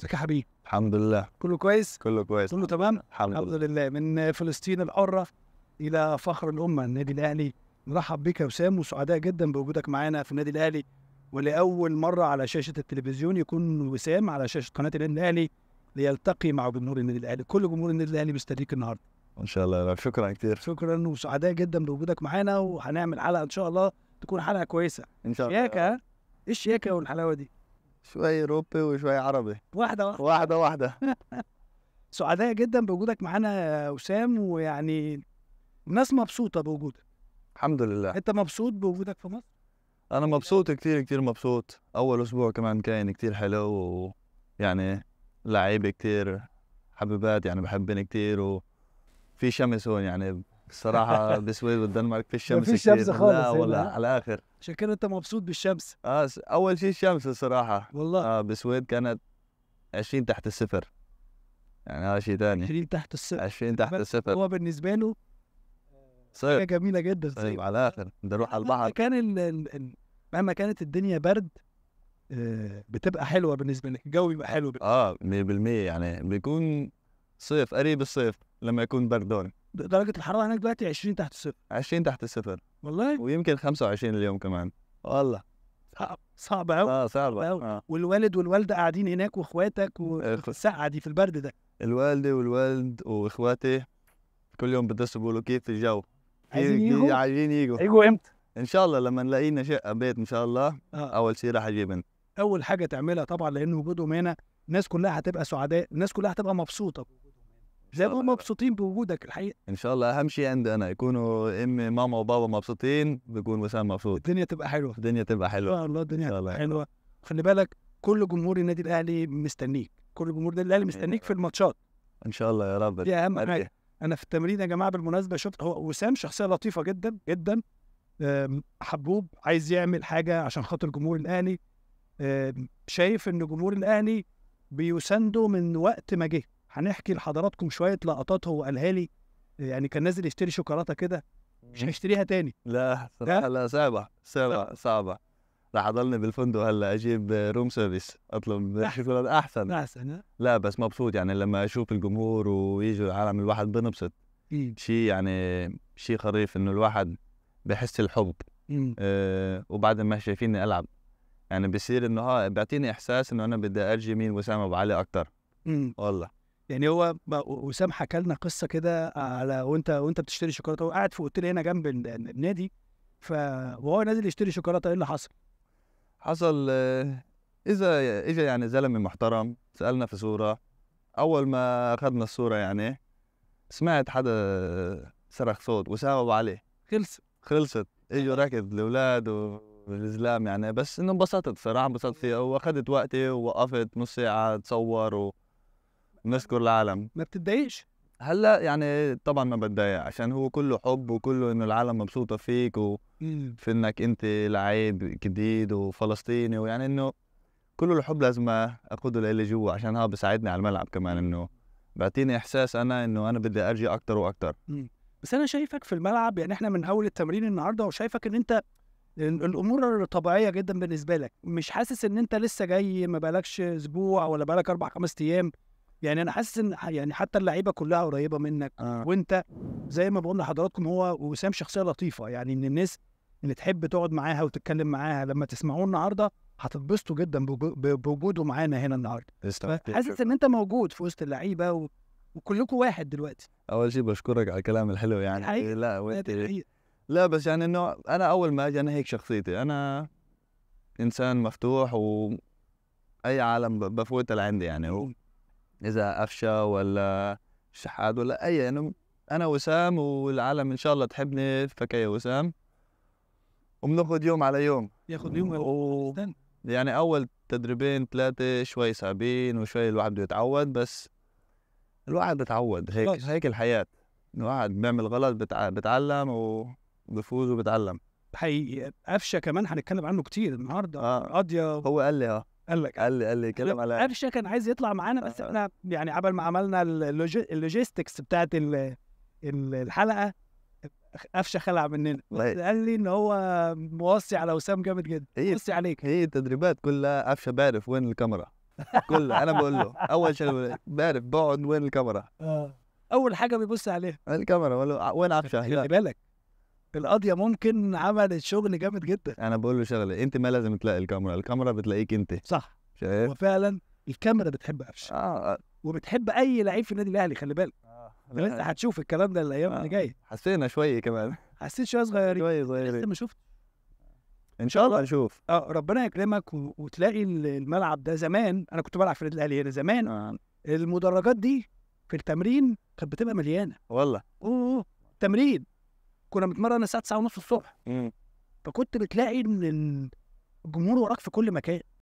ازيك يا حبيبي؟ الحمد لله كله كويس؟ كله كويس كله تمام؟ الحمد, الحمد لله. لله من فلسطين الحرة إلى فخر الأمة النادي الأهلي نرحب بك يا وسام وسعداء جدا بوجودك معانا في النادي الأهلي ولأول مرة على شاشة التلفزيون يكون وسام على شاشة قناة النادي الأهلي ليلتقي مع جمهور النادي الأهلي كل جمهور النادي الأهلي مستنيك النهاردة ان شاء الله شكرا كتير شكرا وسعداء جدا بوجودك معانا وهنعمل حلقه ان شاء الله تكون حلقه كويسه ان شاء الله شياكه ايه الشياكه والحلاوه دي شوية أوروبي وشوية عربي واحدة واحدة واحدة واحدة سعداء جدا بوجودك معانا يا وسام ويعني الناس مبسوطة بوجودك الحمد لله أنت مبسوط بوجودك في مصر؟ أنا مبسوط كتير كتير مبسوط أول أسبوع كمان كان كتير حلو ويعني لعيبة كتير حبيبات يعني بحبني كتير وفي شمس هون يعني الصراحه بالسويد والدنمارك في الشمس في الشمس خالص لا والله على الاخر عشان كده انت مبسوط بالشمس اه اول شيء الشمس الصراحه والله اه بالسويد كانت 20 تحت الصفر يعني هذا شيء ثاني 20 تحت الصفر 20 تحت الصفر هو بالنسبه له صيف حاجه جميله جدا صيف, طيب، على الاخر بدي اروح على البحر كان مهما كانت الدنيا برد آه، بتبقى حلوه بالنسبه لك الجو بيبقى حلو اه 100% يعني بيكون صيف قريب الصيف لما يكون بردون درجه الحراره هناك دلوقتي 20 تحت الصفر 20 تحت الصفر والله ويمكن 25 اليوم كمان والله صعب صعب قوي اه صعب قوي آه. والوالد والوالده قاعدين هناك واخواتك والسقعه دي في البرد ده الوالده والوالد واخواتي كل يوم بدسوا بيقولوا كيف الجو عايزين يجوا عايزين يجوا يجوا امتى؟ ان شاء الله لما نلاقي لنا شقه بيت ان شاء الله آه. اول شيء راح اجيبن اول حاجه تعملها طبعا لان وجودهم هنا الناس كلها هتبقى سعداء الناس كلها هتبقى مبسوطه زي ما هم مبسوطين بوجودك الحقيقه ان شاء الله اهم شيء عندي انا يكونوا امي ماما وبابا مبسوطين بيكون وسام مبسوط الدنيا تبقى حلوه الدنيا تبقى حلوه آه، ان شاء الله الدنيا تبقى حلوه خلي بالك كل جمهور النادي الاهلي مستنيك كل جمهور النادي الاهلي مستنيك في الماتشات ان شاء الله يا رب دي اهم حاجه انا في التمرين يا جماعه بالمناسبه شفت هو وسام شخصيه لطيفه جدا جدا حبوب عايز يعمل حاجه عشان خاطر جمهور الاهلي شايف ان جمهور الاهلي بيسنده من وقت ما جه هنحكي لحضراتكم شويه لقطات هو قالها لي يعني كان نازل يشتري شوكولاته كده مش هيشتريها تاني لا لا, لا صعبه صعبه صعبه راح اضلني بالفندق هلا اجيب روم سيرفيس اطلب شوكولاته احسن احسن لا بس مبسوط يعني لما اشوف الجمهور ويجوا العالم الواحد بنبسط شيء يعني شيء خريف انه الواحد بحس الحب آه وبعدين ما شايفيني العب يعني بصير انه ها آه، بيعطيني احساس انه انا بدي ارجي مين وسام ابو علي اكثر والله يعني هو وسام حكى لنا قصه كده على وانت وانت بتشتري شوكولاته هو قاعد في اوتيل هنا جنب النادي ف وهو نازل يشتري شوكولاته ايه اللي حصل؟ حصل آه، اذا اجى يعني زلمه محترم سالنا في صوره اول ما اخذنا الصوره يعني سمعت حدا صرخ صوت وساوب عليه خلصت خلصت اجوا ركض الاولاد والزلام يعني بس انه انبسطت صراحه انبسطت فيها واخذت وقتي ووقفت نص ساعه اتصور و... نشكر العالم ما بتتضايقش هلا يعني طبعا ما بتضايق عشان هو كله حب وكله انه العالم مبسوطه فيك وفي انك انت لعيب جديد وفلسطيني ويعني انه كل الحب لازم اخذه لإلي جوا عشان ها بساعدني على الملعب كمان انه بعطيني احساس انا انه انا بدي ارجع اكثر واكثر بس انا شايفك في الملعب يعني احنا من اول التمرين النهارده وشايفك ان انت الامور طبيعيه جدا بالنسبه لك مش حاسس ان انت لسه جاي ما بقالكش اسبوع ولا بقالك اربع خمس ايام يعني انا حاسس ان يعني حتى اللعيبه كلها قريبه منك آه. وانت زي ما بقول لحضراتكم هو وسام شخصيه لطيفه يعني من الناس اللي تحب تقعد معاها وتتكلم معاها لما تسمعوه النهارده هتتبسطوا جدا بوجوده معانا هنا النهارده حاسس ان انت موجود في وسط اللعيبه و... وكلكم واحد دلوقتي اول شيء بشكرك على الكلام الحلو يعني الحقيقة. لا وانت لا بس يعني انه انا اول ما اجي انا هيك شخصيتي انا انسان مفتوح و اي عالم بفوت اللي عندي يعني اذا افشا ولا شحاد ولا اي يعني انا وسام والعالم ان شاء الله تحبني فك يا وسام وبناخذ يوم على يوم ياخذ يوم و... يعني اول تدريبين ثلاثه شوي صعبين وشوي الواحد بده يتعود بس الواحد بتعود هيك بلاش. هيك الحياه الواحد بيعمل غلط بتع... بتعلم وبفوز وبتعلم حقيقي قفشه كمان هنتكلم عنه كتير النهارده آه. قضيه هو قال لي اه قال لك قال لي قال لي كلام طيب، على قفشه كان عايز يطلع معانا بس احنا آه. يعني قبل ما عملنا اللوجيستكس بتاعت الحلقه قفشه خلع مننا قال لي ان هو موصي على وسام جامد جدا موصي عليك هي التدريبات كلها قفشه بعرف وين الكاميرا كلها انا بقول له اول شيء بعرف بقعد وين الكاميرا اه اول حاجه بيبص عليها الكاميرا وين قفشه خلي بالك القاضيه ممكن عملت شغل جامد جدا انا بقول له شغله انت ما لازم تلاقي الكاميرا الكاميرا بتلاقيك انت صح شايف وفعلا الكاميرا بتحب قفشه آه،, آه. وبتحب اي لعيب في النادي الاهلي خلي بالك آه. انت هتشوف الكلام ده الايام آه، اللي آه. جايه حسينا شويه كمان حسيت شويه صغيرين شويه صغيرين لسه ما شفت ان شاء الله نشوف اه ربنا يكرمك و... وتلاقي الملعب ده زمان انا كنت بلعب في النادي الاهلي هنا زمان آه. المدرجات دي في التمرين كانت بتبقى مليانه والله اوه تمرين كنا بنتمرن الساعه 9:30 الصبح فكنت بتلاقي ان الجمهور وراك في كل مكان